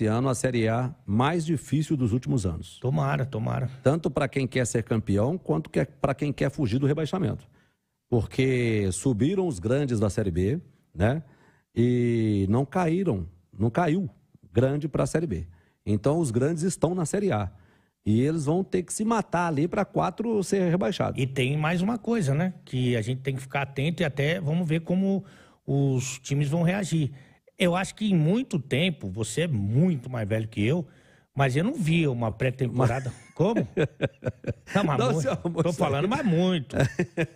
esse ano a Série A mais difícil dos últimos anos. Tomara, tomara. Tanto para quem quer ser campeão, quanto que é para quem quer fugir do rebaixamento. Porque subiram os grandes da Série B, né? E não caíram, não caiu grande para a Série B. Então os grandes estão na Série A. E eles vão ter que se matar ali para quatro ser rebaixado. E tem mais uma coisa, né? Que a gente tem que ficar atento e até vamos ver como os times vão reagir. Eu acho que em muito tempo, você é muito mais velho que eu, mas eu não vi uma pré-temporada. Como? Não, mas não, muito, tô falando, mas muito.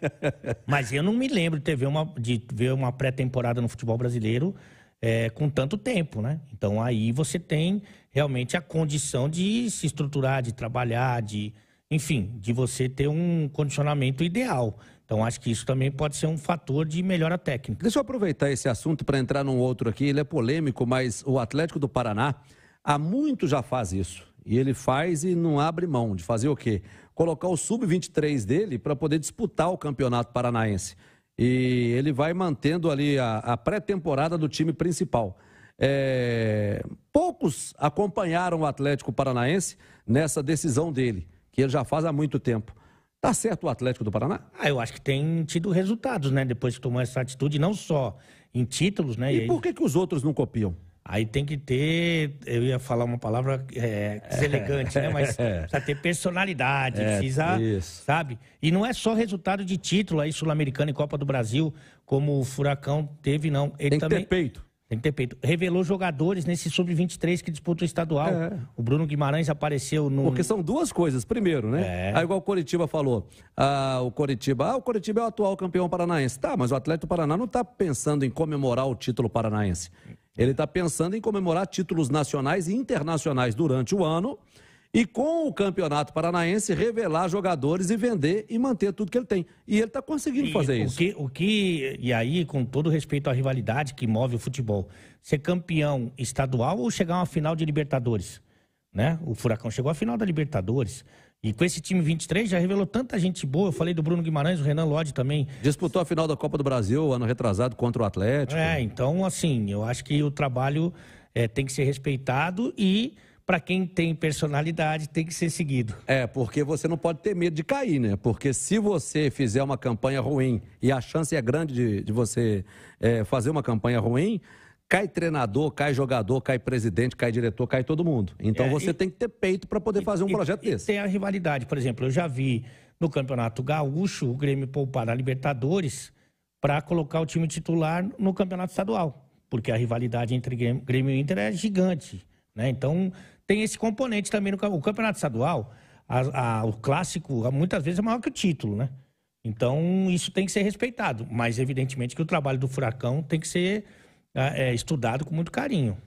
mas eu não me lembro de, ver uma, de ver uma pré-temporada no futebol brasileiro é, com tanto tempo, né? Então aí você tem realmente a condição de se estruturar, de trabalhar, de enfim, de você ter um condicionamento ideal. Então, acho que isso também pode ser um fator de melhora técnica. Deixa eu aproveitar esse assunto para entrar num outro aqui. Ele é polêmico, mas o Atlético do Paraná há muito já faz isso. E ele faz e não abre mão de fazer o quê? Colocar o sub-23 dele para poder disputar o Campeonato Paranaense. E ele vai mantendo ali a, a pré-temporada do time principal. É... Poucos acompanharam o Atlético Paranaense nessa decisão dele que ele já faz há muito tempo. Tá certo o Atlético do Paraná? Ah, eu acho que tem tido resultados, né? Depois que tomou essa atitude, não só em títulos, né? E, e aí... por que, que os outros não copiam? Aí tem que ter, eu ia falar uma palavra é, deselegante, né? Mas é. precisa ter personalidade, é, precisa, isso. sabe? E não é só resultado de título aí sul-americano e Copa do Brasil, como o Furacão teve, não. Ele tem também, que ter peito. Tem que ter peito. Revelou jogadores nesse sub-23 que disputa o estadual. É. O Bruno Guimarães apareceu no. Porque são duas coisas. Primeiro, né? É. Aí, igual o Coritiba falou. Ah, o Coritiba. Ah, o Coritiba é o atual campeão paranaense. Tá, mas o Atlético Paraná não está pensando em comemorar o título paranaense. Ele está pensando em comemorar títulos nacionais e internacionais durante o ano e com o Campeonato Paranaense revelar jogadores e vender e manter tudo que ele tem. E ele está conseguindo e fazer o isso. Que, o que, e aí, com todo respeito à rivalidade que move o futebol, ser campeão estadual ou chegar a uma final de Libertadores? Né? O Furacão chegou à final da Libertadores. E com esse time 23 já revelou tanta gente boa. Eu falei do Bruno Guimarães, o Renan Lodge também. Disputou a final da Copa do Brasil, ano retrasado, contra o Atlético. É, então, assim, eu acho que o trabalho é, tem que ser respeitado e para quem tem personalidade, tem que ser seguido. É, porque você não pode ter medo de cair, né? Porque se você fizer uma campanha ruim e a chance é grande de, de você é, fazer uma campanha ruim, cai treinador, cai jogador, cai presidente, cai diretor, cai todo mundo. Então é, você e, tem que ter peito para poder fazer um e, projeto e, desse. tem a rivalidade, por exemplo, eu já vi no Campeonato Gaúcho o Grêmio poupar a Libertadores para colocar o time titular no Campeonato Estadual, porque a rivalidade entre Grêmio e Inter é gigante. Né? Então, tem esse componente também no o campeonato estadual. A, a, o clássico, muitas vezes, é maior que o título, né? Então, isso tem que ser respeitado. Mas, evidentemente, que o trabalho do Furacão tem que ser ah, é, estudado com muito carinho.